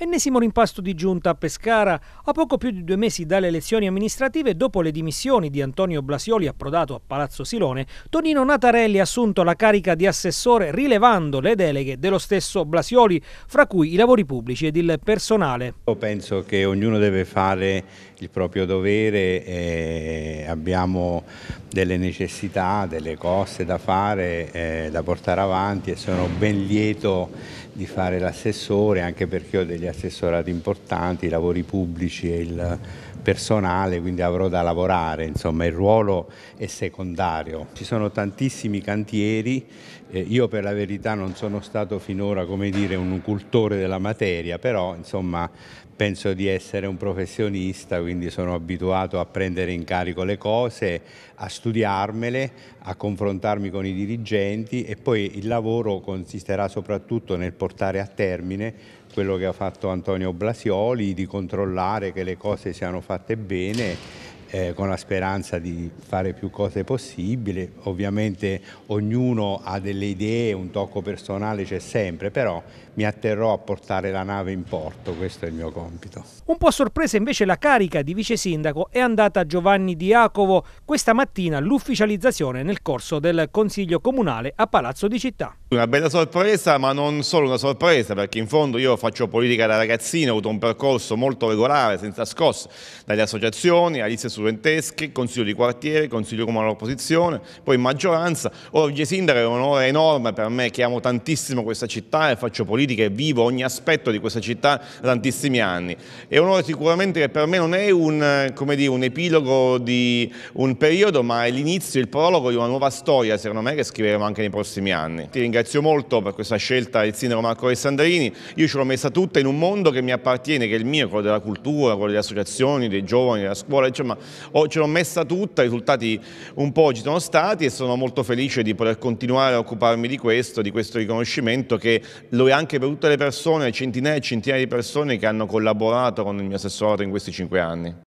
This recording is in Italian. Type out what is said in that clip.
Ennesimo rimpasto di giunta a Pescara. A poco più di due mesi dalle elezioni amministrative, dopo le dimissioni di Antonio Blasioli approdato a Palazzo Silone, Tonino Natarelli ha assunto la carica di assessore rilevando le deleghe dello stesso Blasioli, fra cui i lavori pubblici ed il personale. Io penso che ognuno deve fare il proprio dovere, eh, abbiamo delle necessità, delle cose da fare, eh, da portare avanti e sono ben lieto di fare l'assessore anche perché ho degli assessorati importanti, i lavori pubblici e il personale, quindi avrò da lavorare, insomma il ruolo è secondario. Ci sono tantissimi cantieri, eh, io per la verità non sono stato finora come dire, un cultore della materia, però insomma penso di essere un professionista, quindi sono abituato a prendere in carico le cose, a studiarmele, a confrontarmi con i dirigenti e poi il lavoro consisterà soprattutto nel portare a termine quello che ha fatto Antonio Blasioli, di controllare che le cose siano fatte bene eh, con la speranza di fare più cose possibili. Ovviamente ognuno ha delle idee, un tocco personale c'è sempre, però mi atterrò a portare la nave in porto, questo è il mio compito. Un po' sorpresa invece la carica di vice sindaco è andata a Giovanni Diacovo questa mattina l'ufficializzazione nel corso del Consiglio Comunale a Palazzo di Città. Una bella sorpresa, ma non solo una sorpresa, perché in fondo io faccio politica da ragazzino, ho avuto un percorso molto regolare, senza scosse, dalle associazioni, all'inizio studentesche, consiglio di quartiere, consiglio comune all'opposizione, poi maggioranza. Orge Sindaco è un onore enorme per me che amo tantissimo questa città e faccio politica e vivo ogni aspetto di questa città da tantissimi anni. È un onore sicuramente che per me non è un, dire, un epilogo di un periodo ma è l'inizio, il prologo di una nuova storia secondo me che scriveremo anche nei prossimi anni. Ti ringrazio molto per questa scelta il sindaco Marco Alessandrini, io ce l'ho messa tutta in un mondo che mi appartiene, che è il mio, quello della cultura, quello delle associazioni, dei giovani, della scuola, insomma ho, ce l'ho messa tutta, i risultati un po' ci sono stati e sono molto felice di poter continuare a occuparmi di questo, di questo riconoscimento che lo è anche per tutte le persone, centinaia e centinaia di persone che hanno collaborato con il mio assessorato in questi cinque anni.